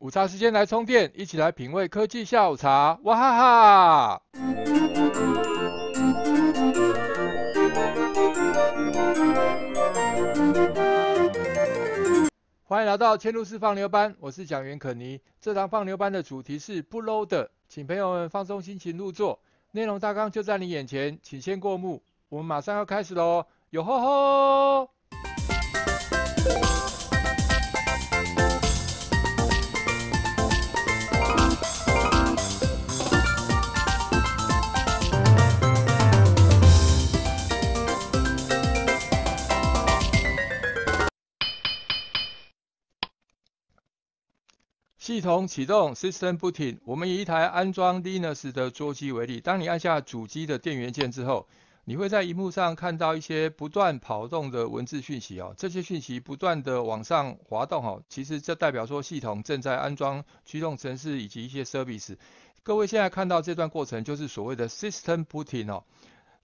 午茶时间来充电，一起来品味科技下午茶，哇哈哈！欢迎来到嵌入式放牛班，我是讲员可尼。这堂放牛班的主题是不 low 的，请朋友们放松心情入座。内容大纲就在你眼前，请先过目。我们马上要开始喽，有吼吼！系统启动 （system booting）。我们以一台安装 Linux 的桌机为例，当你按下主机的电源键之后，你会在荧幕上看到一些不断跑动的文字讯息哦。这些讯息不断的往上滑动哦，其实这代表说系统正在安装驱动程式以及一些 service。各位现在看到这段过程，就是所谓的 system booting 哦。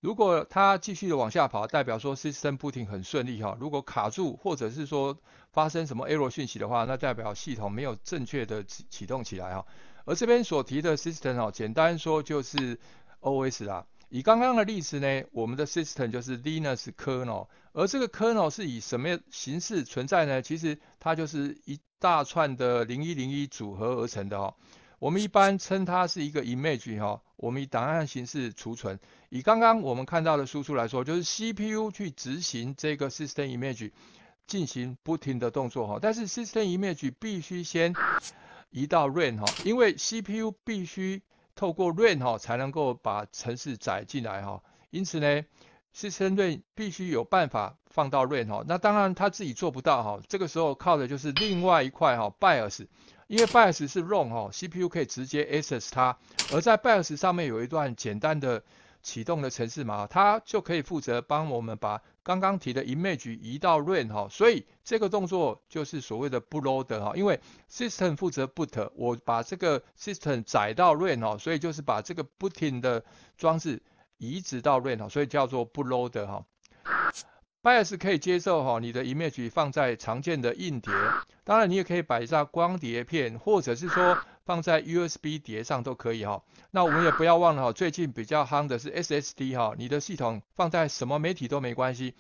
如果它继续的往下跑，代表说 system booting 很顺利哈。如果卡住，或者是说发生什么 error 讯息的话，那代表系统没有正确的启启动起来哈。而这边所提的 system 哈，简单说就是 O S 啦。以刚刚的例子呢，我们的 system 就是 Linux kernel，而这个 kernel 是以什么形式存在呢？其实它就是一大串的零一零一组合而成的哈。我们一般称它是一个 image 哈，我们以档案形式储存。以刚刚我们看到的输出来说，就是 CPU 去执行这个 system image 进行不停的动作哈。但是 system image 必须先移到 r a n 哈，因为 CPU 必须透过 r a n 哈才能够把程式载进来哈。因此呢，system r n 必须有办法放到 r a n 哈。那当然他自己做不到哈，这个时候靠的就是另外一块哈 BIOS。因为 BIOS 是 ROM 哈，CPU 可以直接 access 它，而在 BIOS 上面有一段简单的启动的程式码，它就可以负责帮我们把刚刚提的 image 移到 RAM 哈，所以这个动作就是所谓的 b o o t l o d e r 哈，因为 system 负责 boot，我把这个 system 载到 RAM 哈，所以就是把这个 booting 的装置移植到 RAM 哈，所以叫做 b o o t l o d e r BIOS 可以接受哈，你的 image 放在常见的硬碟，当然你也可以摆在光碟片，或者是说放在 USB 碟上都可以哈。那我们也不要忘了哈，最近比较夯的是 SSD 哈，你的系统放在什么媒体都没关系。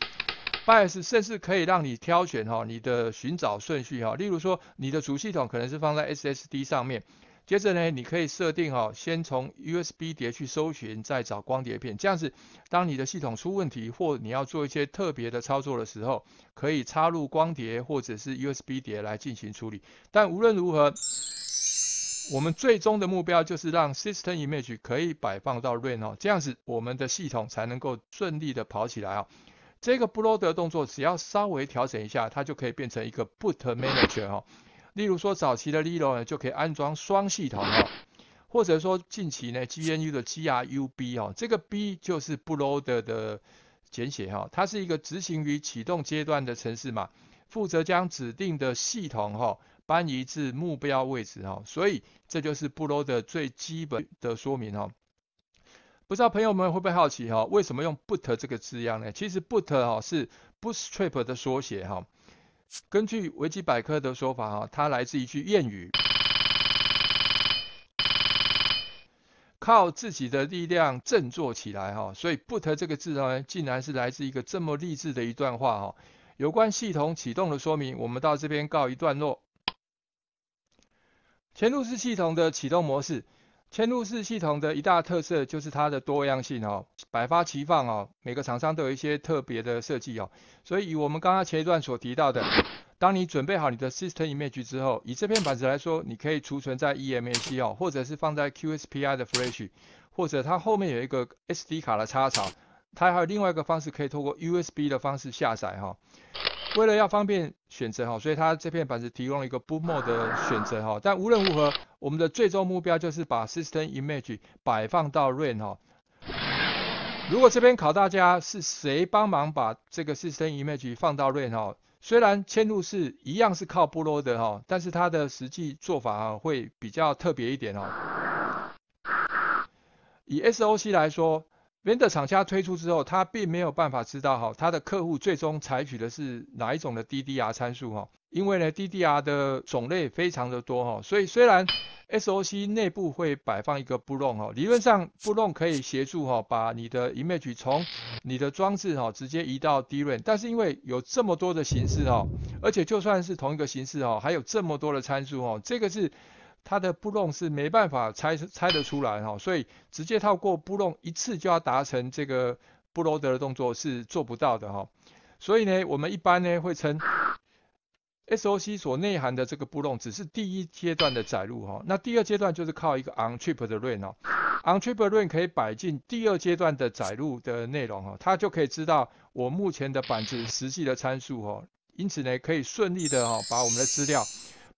BIOS 甚至可以让你挑选哈，你的寻找顺序哈，例如说你的主系统可能是放在 SSD 上面。接着呢，你可以设定哦，先从 USB 碟去搜寻，再找光碟片。这样子，当你的系统出问题或你要做一些特别的操作的时候，可以插入光碟或者是 USB 碟来进行处理。但无论如何，我们最终的目标就是让 System Image 可以摆放到 Reno，这样子我们的系统才能够顺利的跑起来哦。这个 b l o a d 动作只要稍微调整一下，它就可以变成一个 Boot Manager 哈。例如说，早期的 l i l o 呢，就可以安装双系统哦，或者说近期呢，GNU 的 GRUB 哦，这个 B 就是 b l a d e r 的简写哈，它是一个执行于启动阶段的程式码，负责将指定的系统哈搬移至目标位置哈，所以这就是 b l a d e r 最基本的说明哈。不知道朋友们会不会好奇哈，为什么用 Boot 这个字样呢？其实 Boot 哦是 Bootstrap 的缩写哈。根据维基百科的说法，哈，它来自一句谚语：靠自己的力量振作起来，哈。所以 b u t 这个字呢，竟然是来自一个这么励志的一段话，哈。有关系统启动的说明，我们到这边告一段落。嵌入式系统的启动模式。嵌入式系统的一大特色就是它的多样性哦，百花齐放哦，每个厂商都有一些特别的设计哦。所以以我们刚刚前一段所提到的，当你准备好你的 system image 之后，以这片板子来说，你可以储存在 e m a c 哦，或者是放在 QSPI 的 flash，或者它后面有一个 SD 卡的插槽，它还有另外一个方式可以透过 USB 的方式下载哈。为了要方便选择哈，所以它这片板子提供了一个 boom 的选择哈，但无论如何。我们的最终目标就是把 system image 摆放到 Rain 哈。如果这边考大家是谁帮忙把这个 system image 放到 Rain 哈，虽然嵌入式一样是靠布罗的哈，但是它的实际做法啊会比较特别一点哦。以 SOC 来说。Vendor 厂家推出之后，他并没有办法知道哈，他的客户最终采取的是哪一种的 DDR 参数哈，因为呢 DDR 的种类非常的多哈，所以虽然 SOC 内部会摆放一个 b l o n 哈，理论上 b l o n 可以协助哈把你的 image 从你的装置哈直接移到 DRAM，但是因为有这么多的形式哈，而且就算是同一个形式哈，还有这么多的参数哈，这个是。它的布弄是没办法猜猜得出来哈，所以直接套过布弄一次就要达成这个布罗德的动作是做不到的哈，所以呢，我们一般呢会称 SOC 所内涵的这个布弄只是第一阶段的载入哈，那第二阶段就是靠一个 On Trip 的 Rain 哦，On Trip 的 Rain 可以摆进第二阶段的载入的内容哈，它就可以知道我目前的板子实际的参数哈，因此呢，可以顺利的哈把我们的资料。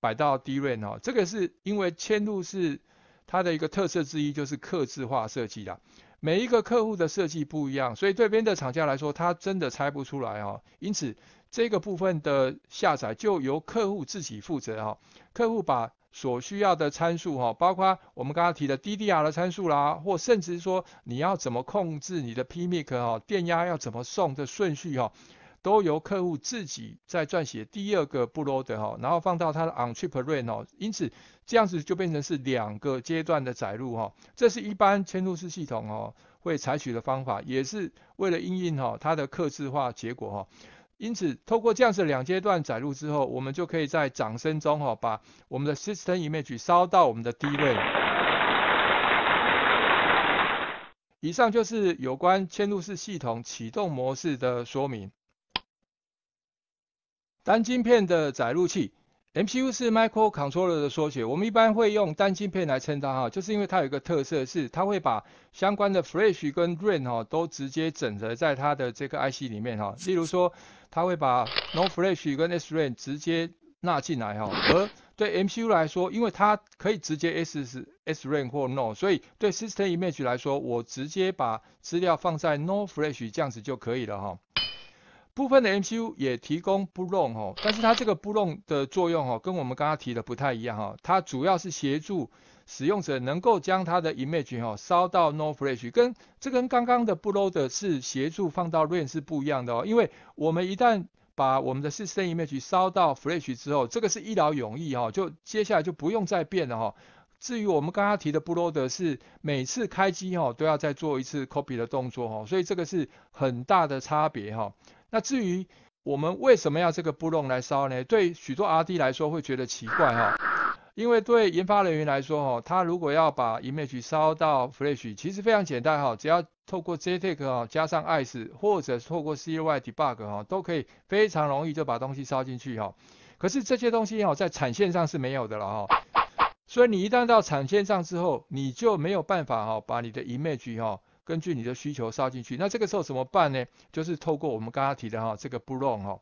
摆到 d r a n 哈，这个是因为嵌入是它的一个特色之一，就是客制化设计的，每一个客户的设计不一样，所以对边的厂家来说，他真的猜不出来哈，因此这个部分的下载就由客户自己负责哈，客户把所需要的参数哈，包括我们刚刚提的 DDR 的参数啦，或甚至说你要怎么控制你的 PMIC 哈，电压要怎么送的顺序哈。都由客户自己在撰写第二个 b o o t l o 然后放到他的 on chip RAM 哦，因此这样子就变成是两个阶段的载入哈，这是一般嵌入式系统哦会采取的方法，也是为了应用哈它的客制化结果哈，因此透过这样子两阶段载入之后，我们就可以在掌声中哈把我们的 system image 烧到我们的 D 驱。以上就是有关嵌入式系统启动模式的说明。单晶片的载入器，MCU 是 micro controller 的缩写，我们一般会用单晶片来称它哈，就是因为它有一个特色是，它会把相关的 flash 跟 ram 哈都直接整合在它的这个 IC 里面哈，例如说，它会把 no flash 跟 s ram 直接纳进来哈，而对 MCU 来说，因为它可以直接 s 是 s ram 或 no，所以对 system image 来说，我直接把资料放在 no flash 这样子就可以了哈。部分的 MCU 也提供 BLONG 但是它这个 b l o n 的作用哈，跟我们刚刚提的不太一样哈。它主要是协助使用者能够将它的 image 哈烧到 n o Flash，跟这跟刚刚的 BLOD 是协助放到 r a i n 是不一样的哦。因为我们一旦把我们的 System Image 烧到 Flash 之后，这个是一劳永逸哈，就接下来就不用再变了哈。至于我们刚刚提的 BLOD 是每次开机哈都要再做一次 copy 的动作哈，所以这个是很大的差别哈。那至于我们为什么要这个布隆来烧呢？对许多 R&D 来说会觉得奇怪哈，因为对研发人员来说哈，他如果要把 image 烧到 flash，其实非常简单哈，只要透过 JTAG 哈加上 ICE，或者透过 CY Debug 哈，都可以非常容易就把东西烧进去哈。可是这些东西哈在产线上是没有的了哈，所以你一旦到产线上之后，你就没有办法哈把你的 image 哈。根据你的需求烧进去，那这个时候怎么办呢？就是透过我们刚刚提的哈这个 BLONG 哈，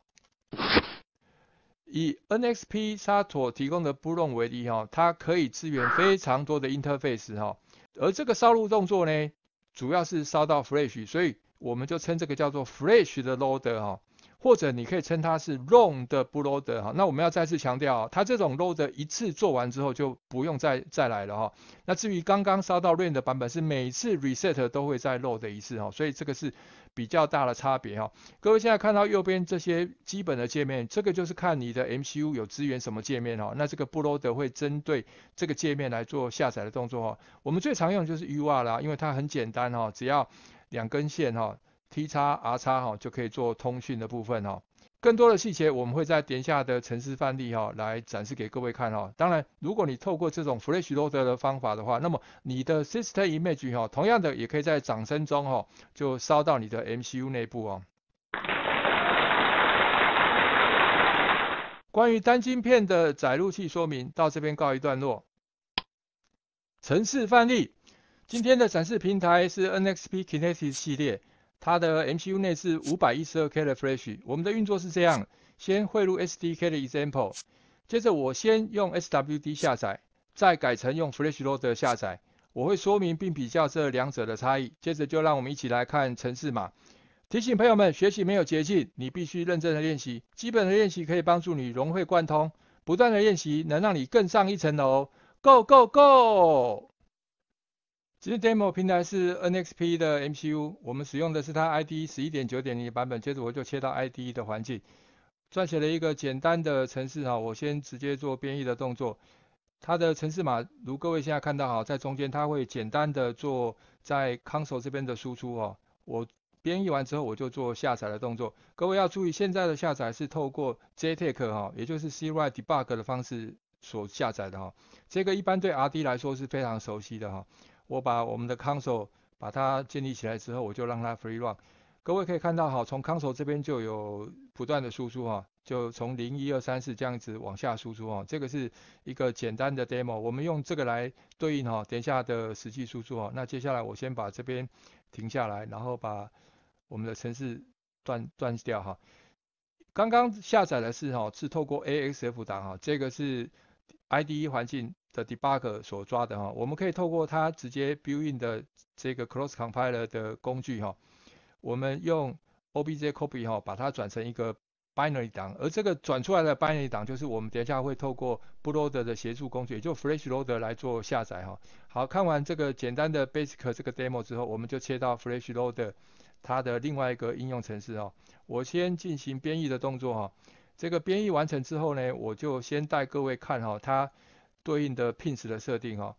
以 NXP 萨妥提供的 BLONG 为例哈，它可以支援非常多的 interface 哈，而这个烧录动作呢，主要是烧到 Flash，所以我们就称这个叫做 Flash 的 loader 哈。或者你可以称它是 r o n 的 b o o l o d e r 哈，那我们要再次强调啊，它这种 loader 一次做完之后就不用再再来了哈。那至于刚刚烧到 r i n 的版本是每次 reset 都会再 load 一次哈，所以这个是比较大的差别哈。各位现在看到右边这些基本的界面，这个就是看你的 MCU 有支援什么界面哈。那这个 b o o l o d e r 会针对这个界面来做下载的动作哈。我们最常用就是 u r 啦，因为它很简单哈，只要两根线哈。T 叉 R 叉哈就可以做通讯的部分哈，更多的细节我们会在点下的城市范例哈来展示给各位看哈。当然，如果你透过这种 Flash Load 的方法的话，那么你的 Sister Image 哈，同样的也可以在掌声中哈就烧到你的 MCU 内部哦。关于单晶片的载入器说明到这边告一段落。城市范例，今天的展示平台是 NXP k i n e t i c 系列。它的 MCU 内置五百一十二 K 的 Flash。我们的运作是这样：先汇入 SDK 的 example，接着我先用 SWD 下载，再改成用 Flash Loader 下载。我会说明并比较这两者的差异。接着就让我们一起来看程式码。提醒朋友们，学习没有捷径，你必须认真的练习。基本的练习可以帮助你融会贯通，不断的练习能让你更上一层楼。Go Go Go！其实 demo 平台是 NXP 的 MCU，我们使用的是它 ID 十一点九点零版本。接着我就切到 ID 的环境，撰写了一个简单的程式哈。我先直接做编译的动作，它的程式码如各位现在看到哈，在中间它会简单的做在 console 这边的输出哈。我编译完之后，我就做下载的动作。各位要注意，现在的下载是透过 JTAG 哈，也就是 c r i Debug 的方式所下载的哈。这个一般对 RD 来说是非常熟悉的哈。我把我们的 console 把它建立起来之后，我就让它 free run。各位可以看到，哈，从 console 这边就有不断的输出哈，就从零一二三四这样子往下输出哈。这个是一个简单的 demo，我们用这个来对应哈，等一下的实际输出哈。那接下来我先把这边停下来，然后把我们的程式断断掉哈。刚刚下载的是哈，是透过 axf 档，哈，这个是。IDE 环境的 debug 所抓的哈，我们可以透过它直接 b u i l d i n 的这个 cross compiler 的工具哈，我们用 obj copy 哈把它转成一个 binary 档，而这个转出来的 binary 档就是我们等一下会透过 blader 的协助工具，也就 f r e s h loader 来做下载哈。好看完这个简单的 basic 这个 demo 之后，我们就切到 f r e s h loader 它的另外一个应用程式哈。我先进行编译的动作哈。这个编译完成之后呢，我就先带各位看哈，它对应的 PIN 值的设定哈。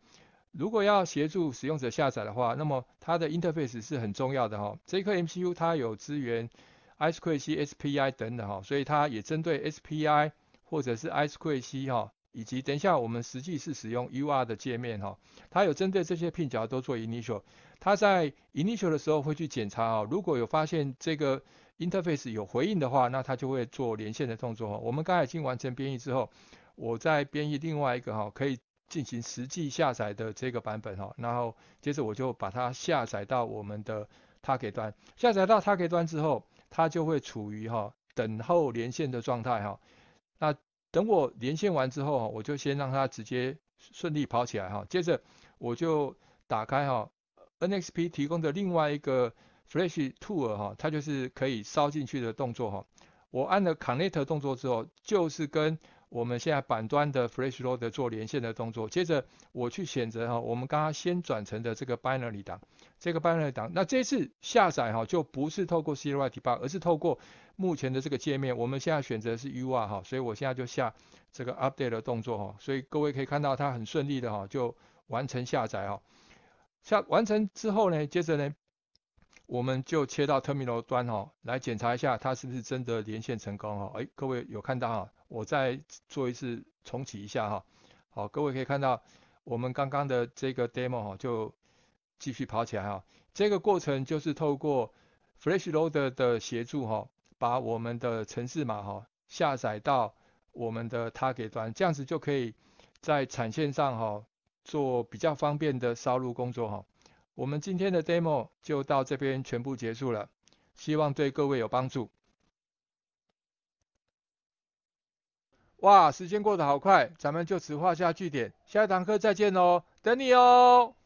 如果要协助使用者下载的话，那么它的 interface 是很重要的哈。这颗 MCU 它有支援 I2C、SPI 等等哈，所以它也针对 SPI 或者是 I2C 哈。以及等一下，我们实际是使用 U R 的界面哈，它有针对这些聘脚都做 initial。它在 initial 的时候会去检查哦，如果有发现这个 interface 有回应的话，那它就会做连线的动作哈。我们刚才已经完成编译之后，我在编译另外一个哈，可以进行实际下载的这个版本哈，然后接着我就把它下载到我们的 target 端，下载到 target 端之后，它就会处于哈等候连线的状态哈。等我连线完之后，我就先让它直接顺利跑起来哈。接着我就打开哈，NXP 提供的另外一个 Flash Tool 哈，它就是可以烧进去的动作哈。我按了 Connect 动作之后，就是跟我们现在板端的 Flash Loader 做连线的动作。接着我去选择哈，我们刚刚先转成的这个 Binary 档。这个班雷党，那这次下载哈就不是透过 C Y T g 而是透过目前的这个界面。我们现在选择是 U R 哈，所以我现在就下这个 update 的动作哈。所以各位可以看到它很顺利的哈就完成下载哈。下完成之后呢，接着呢我们就切到 Terminal 端哈来检查一下它是不是真的连线成功哈。哎，各位有看到哈？我再做一次重启一下哈。好，各位可以看到我们刚刚的这个 demo 哈就。继续跑起来哦！这个过程就是透过 Flash Loader 的协助哈，把我们的程式码哈下载到我们的 Target 端，这样子就可以在产线上哈做比较方便的烧录工作哈。我们今天的 Demo 就到这边全部结束了，希望对各位有帮助。哇，时间过得好快，咱们就此画下句点，下一堂课再见哦，等你哦！